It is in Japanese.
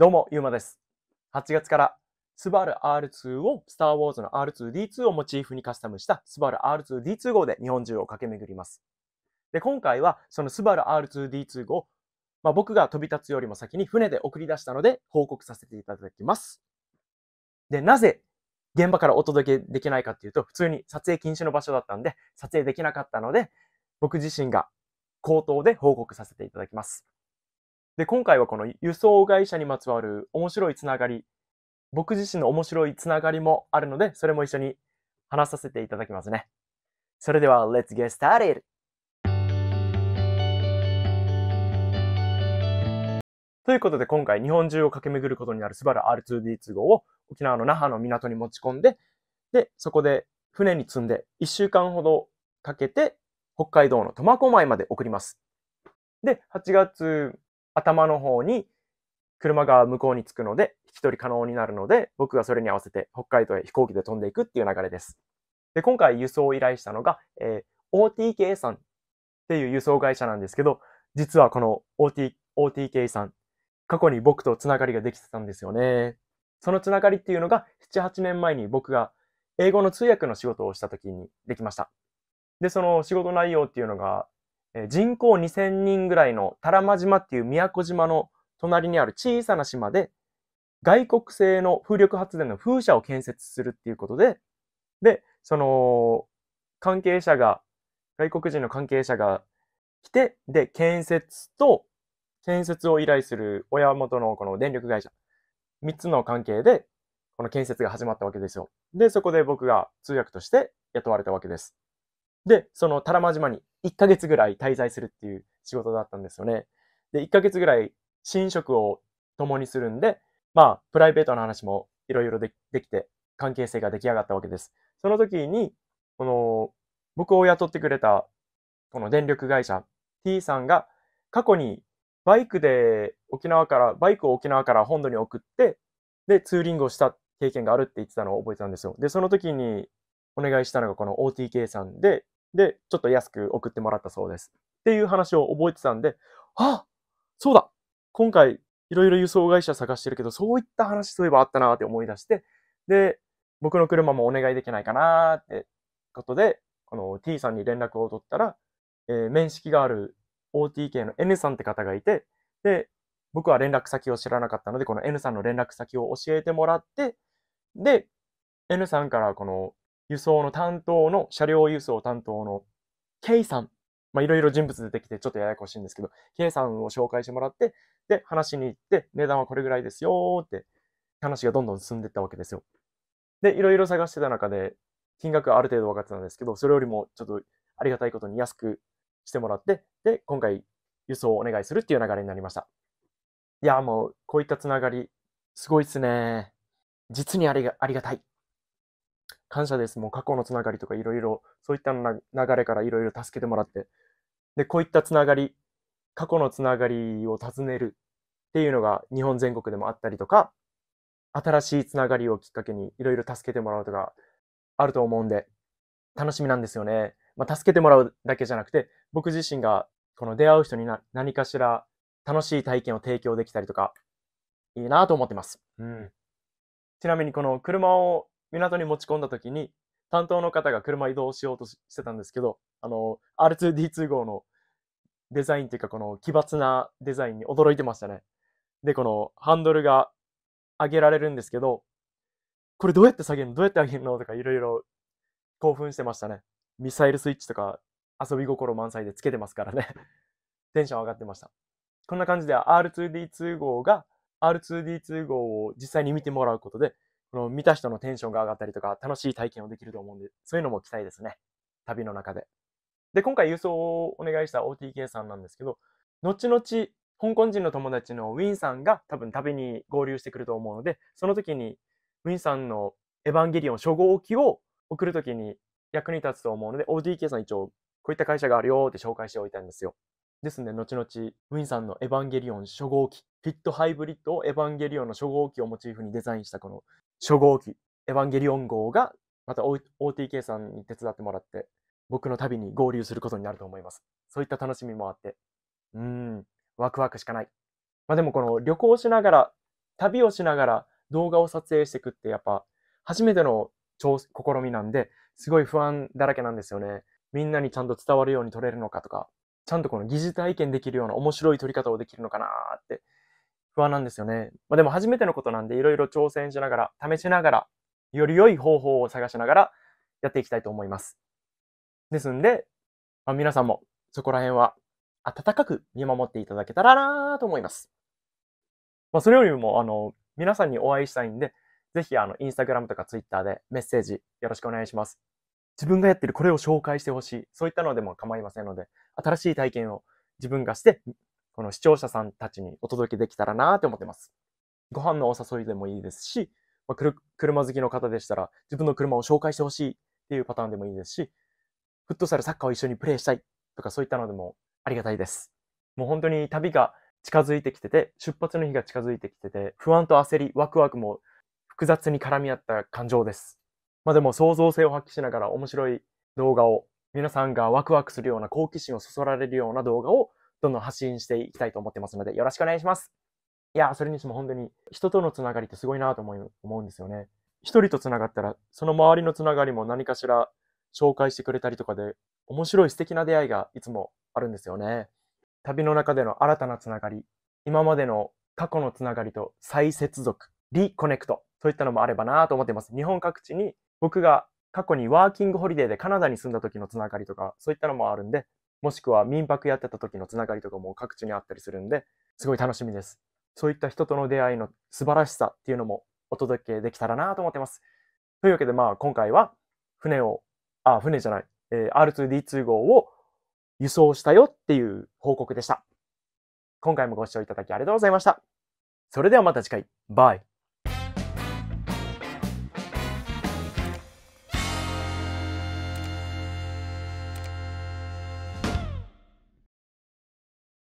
どうも、ゆうまです。8月から、スバル R2 を、スターウォーズの R2D2 をモチーフにカスタムした、スバル R2D2 号で日本中を駆け巡ります。で、今回は、そのスバル R2D2 号、まあ、僕が飛び立つよりも先に船で送り出したので、報告させていただきます。で、なぜ、現場からお届けできないかっていうと、普通に撮影禁止の場所だったんで、撮影できなかったので、僕自身が口頭で報告させていただきます。で、今回はこの輸送会社にまつわる面白いつながり、僕自身の面白いつながりもあるので、それも一緒に話させていただきますね。それでは、Let's get started! ということで今回日本中を駆け巡ることになるスバル R2D2 号を沖縄の那覇の港に持ち込んで、で、そこで船に積んで1週間ほどかけて北海道の苫小牧まで送ります。で、8月頭の方に車が向こうに着くので、引き取り可能になるので、僕がそれに合わせて北海道へ飛行機で飛んでいくっていう流れです。で、今回輸送を依頼したのが、えー、OTK さんっていう輸送会社なんですけど、実はこの OT OTK さん、過去に僕とつながりができてたんですよね。そのつながりっていうのが、7、8年前に僕が英語の通訳の仕事をした時にできました。で、その仕事内容っていうのが、人口2000人ぐらいの多良間島っていう宮古島の隣にある小さな島で、外国製の風力発電の風車を建設するっていうことで、で、その、関係者が、外国人の関係者が来て、で、建設と、建設を依頼する親元のこの電力会社、3つの関係で、この建設が始まったわけですよ。で、そこで僕が通訳として雇われたわけです。で、その多良間島に1ヶ月ぐらい滞在するっていう仕事だったんですよね。で、1ヶ月ぐらい寝食を共にするんで、まあ、プライベートの話もいろいろできて、関係性が出来上がったわけです。その時に、この、僕を雇ってくれた、この電力会社 T さんが、過去にバイクで沖縄から、バイクを沖縄から本土に送って、で、ツーリングをした経験があるって言ってたのを覚えてたんですよ。で、その時にお願いしたのがこの OTK さんで、で、ちょっと安く送ってもらったそうです。っていう話を覚えてたんで、あそうだ今回、いろいろ輸送会社探してるけど、そういった話そういえばあったなって思い出して、で、僕の車もお願いできないかなってことで、この、T さんに連絡を取ったら、えー、面識がある OTK の N さんって方がいて、で、僕は連絡先を知らなかったので、この N さんの連絡先を教えてもらって、で、N さんからこの輸送の担当の、車両輸送担当の K さん。まいろいろ人物出てきて、ちょっとややこしいんですけど、K さんを紹介してもらって、で、話しに行って、値段はこれぐらいですよって、話がどんどん進んでいったわけですよ。で、いろいろ探してた中で、金額はある程度分かってたんですけど、それよりもちょっとありがたいことに安くしてもらって、で、今回輸送をお願いするっていう流れになりました。いや、もう、こういったつながり、すごいっすね。実にありが、ありがたい。感謝です。もう過去のつながりとかいろいろ、そういった流れからいろいろ助けてもらって。で、こういったつながり、過去のつながりを尋ねるっていうのが日本全国でもあったりとか、新しいつながりをきっかけにいろいろ助けてもらうとかあると思うんで、楽しみなんですよね。まあ、助けてもらうだけじゃなくて、僕自身がこの出会う人に何かしら楽しい体験を提供できたりとか、いいなと思ってます。うん。ちなみにこの車を港に持ち込んだ時に、担当の方が車移動しようとしてたんですけど、あの、R2D2 号のデザインっていうか、この奇抜なデザインに驚いてましたね。で、このハンドルが上げられるんですけど、これどうやって下げるのどうやって上げるのとかいろいろ興奮してましたね。ミサイルスイッチとか遊び心満載でつけてますからね。テンション上がってました。こんな感じで R2D2 号が R2D2 号を実際に見てもらうことで、この見た人のテンションが上がったりとか、楽しい体験をできると思うんで、そういうのも期待ですね。旅の中で。で、今回郵送をお願いした OTK さんなんですけど、後々、香港人の友達のウィンさんが多分旅に合流してくると思うので、その時にウィンさんのエヴァンゲリオン初号機を送る時に役に立つと思うので、OTK さん一応、こういった会社があるよって紹介しておいたんですよ。ですので、後々、ウィンさんのエヴァンゲリオン初号機、フィットハイブリッドをエヴァンゲリオンの初号機をモチーフにデザインしたこの初号機、エヴァンゲリオン号が、また OTK さんに手伝ってもらって、僕の旅に合流することになると思います。そういった楽しみもあって、うん、ワクワクしかない。まあでもこの旅行しながら、旅をしながら動画を撮影していくってやっぱ、初めての試みなんで、すごい不安だらけなんですよね。みんなにちゃんと伝わるように撮れるのかとか、ちゃんとこの疑似体験できるような面白い撮り方をできるのかなって不安なんですよね。まあ、でも初めてのことなんで、いろいろ挑戦しながら、試しながら、より良い方法を探しながらやっていきたいと思います。ですんで、まあ、皆さんもそこら辺は温かく見守っていただけたらなと思います。まあ、それよりも、あの、皆さんにお会いしたいんで、ぜひ、あの、インスタグラムとかツイッターでメッセージよろしくお願いします。自分がやってるこれを紹介してほしい。そういったのでも構いませんので、新しい体験を自分がしてこの視聴者さんたちにお届けできたらなって思ってます。ご飯のお誘いでもいいですし、まあ、車好きの方でしたら、自分の車を紹介してほしいっていうパターンでもいいですし、フットサル、サッカーを一緒にプレイしたいとかそういったのでもありがたいです。もう本当に旅が近づいてきてて、出発の日が近づいてきてて、不安と焦り、ワクワクも複雑に絡み合った感情です。まあでも創造性を発揮しながら面白い動画を、皆さんがワクワクするような好奇心をそそられるような動画をどんどん発信していきたいと思ってますので、よろしくお願いします。いや、それにしても本当に人とのつながりってすごいなと思う思うんですよね。一人とつながったら、その周りのつながりも何かしら紹介してくれたりとかで、面白い素敵な出会いがいつもあるんですよね。旅の中での新たなつながり、今までの過去のつながりと再接続、リコネクトといったのもあればなと思ってます。日本各地に僕が過去にワーキングホリデーでカナダに住んだ時のつながりとか、そういったのもあるんで、もしくは民泊やってた時のつながりとかも各地にあったりするんで、すごい楽しみです。そういった人との出会いの素晴らしさっていうのもお届けできたらなと思ってます。というわけで、まあ、今回は船を、あ、船じゃない、えー、R2D2 号を輸送したよっていう報告でした。今回もご視聴いただきありがとうございました。それではまた次回。バイ。